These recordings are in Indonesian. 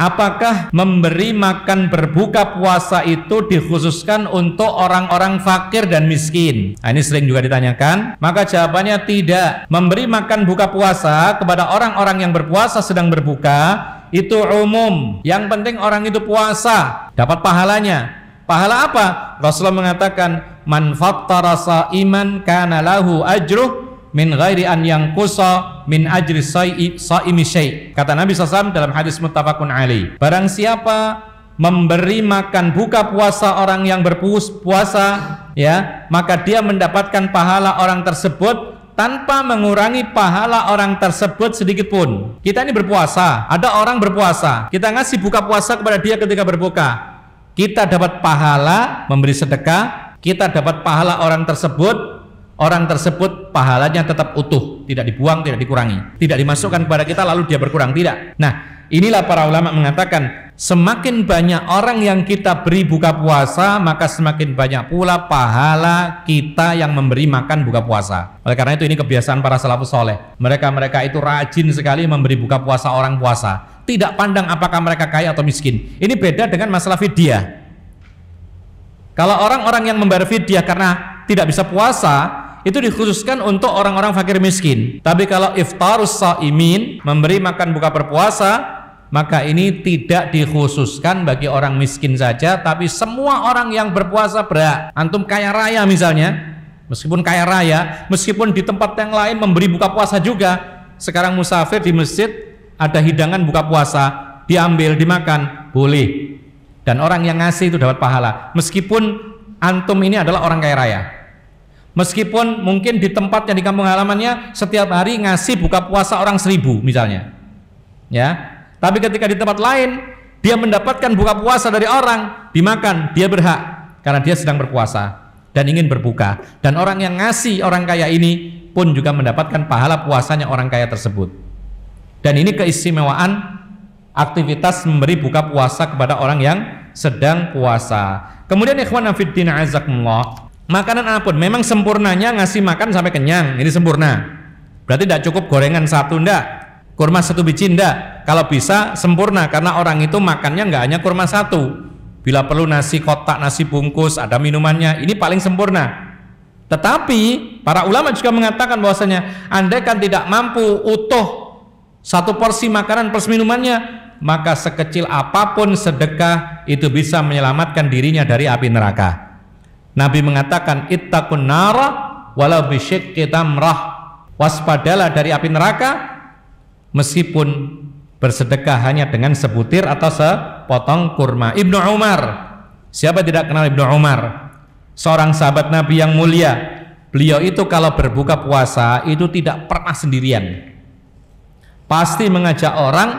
Apakah memberi makan berbuka puasa itu dikhususkan untuk orang-orang fakir dan miskin? Nah, ini sering juga ditanyakan. Maka jawabannya tidak. Memberi makan buka puasa kepada orang-orang yang berpuasa sedang berbuka itu umum. Yang penting orang itu puasa, dapat pahalanya. Pahala apa? Rasulullah mengatakan, manfaat rasa iman karena lahu ajruh min ghairi an yang kusa min ajri saimi syai. Kata Nabi SAW dalam hadis muttafaqun Ali Barang siapa memberi makan buka puasa orang yang berpuasa ya, maka dia mendapatkan pahala orang tersebut tanpa mengurangi pahala orang tersebut sedikit pun. Kita ini berpuasa, ada orang berpuasa. Kita ngasih buka puasa kepada dia ketika berbuka. Kita dapat pahala memberi sedekah, kita dapat pahala orang tersebut orang tersebut pahalanya tetap utuh, tidak dibuang, tidak dikurangi, tidak dimasukkan kepada kita lalu dia berkurang, tidak. Nah, inilah para ulama mengatakan semakin banyak orang yang kita beri buka puasa, maka semakin banyak pula pahala kita yang memberi makan buka puasa. Oleh karena itu ini kebiasaan para salafus soleh. Mereka-mereka itu rajin sekali memberi buka puasa orang puasa. Tidak pandang apakah mereka kaya atau miskin. Ini beda dengan masalah fidyah. Kalau orang-orang yang membayar fidyah karena tidak bisa puasa, itu dikhususkan untuk orang-orang fakir miskin. Tapi kalau iftarus saimin memberi makan buka berpuasa, maka ini tidak dikhususkan bagi orang miskin saja, tapi semua orang yang berpuasa berhak. Antum kaya raya misalnya, meskipun kaya raya, meskipun di tempat yang lain memberi buka puasa juga. Sekarang musafir di masjid ada hidangan buka puasa, diambil, dimakan, boleh. Dan orang yang ngasih itu dapat pahala. Meskipun antum ini adalah orang kaya raya Meskipun mungkin di tempat yang di kampung halamannya setiap hari ngasih buka puasa orang seribu misalnya, ya. Tapi ketika di tempat lain dia mendapatkan buka puasa dari orang dimakan, dia berhak karena dia sedang berpuasa dan ingin berbuka. Dan orang yang ngasih orang kaya ini pun juga mendapatkan pahala puasanya orang kaya tersebut. Dan ini keistimewaan aktivitas memberi buka puasa kepada orang yang sedang puasa. Kemudian ikhwan fillah azakumullah, Makanan apapun memang sempurnanya ngasih makan sampai kenyang, ini sempurna. Berarti tidak cukup gorengan satu ndak, kurma satu biji ndak. Kalau bisa sempurna karena orang itu makannya nggak hanya kurma satu. Bila perlu nasi kotak, nasi bungkus, ada minumannya. Ini paling sempurna. Tetapi para ulama juga mengatakan bahwasanya andai kan tidak mampu utuh satu porsi makanan plus minumannya, maka sekecil apapun sedekah itu bisa menyelamatkan dirinya dari api neraka. Nabi mengatakan ittaqun nara walau kita merah, Waspadalah dari api neraka meskipun bersedekah hanya dengan sebutir atau sepotong kurma. Ibnu Umar. Siapa tidak kenal Ibnu Umar? Seorang sahabat Nabi yang mulia. Beliau itu kalau berbuka puasa itu tidak pernah sendirian. Pasti mengajak orang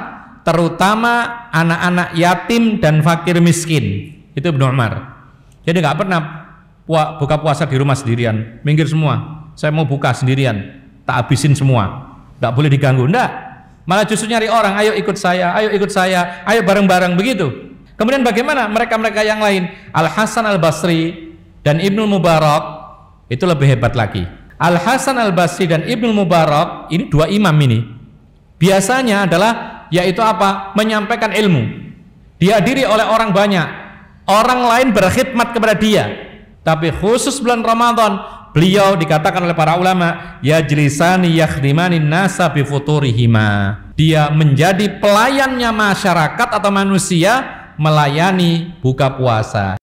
terutama anak-anak yatim dan fakir miskin. Itu Ibnu Umar. Jadi nggak pernah Wah, buka puasa di rumah sendirian. Minggir semua. Saya mau buka sendirian. Tak habisin semua. Tidak boleh diganggu. Tidak. Malah justru nyari orang, ayo ikut saya, ayo ikut saya, ayo bareng-bareng begitu. Kemudian bagaimana mereka-mereka yang lain? Al Hasan Al Basri dan Ibnu Mubarak itu lebih hebat lagi. Al Hasan Al Basri dan Ibnu Mubarak ini dua imam ini. Biasanya adalah yaitu apa? Menyampaikan ilmu. Dihadiri oleh orang banyak. Orang lain berkhidmat kepada dia tapi khusus bulan Ramadan, beliau dikatakan oleh para ulama, ya jilisani yakhdimani nasa bifuturihima. Dia menjadi pelayannya masyarakat atau manusia melayani buka puasa.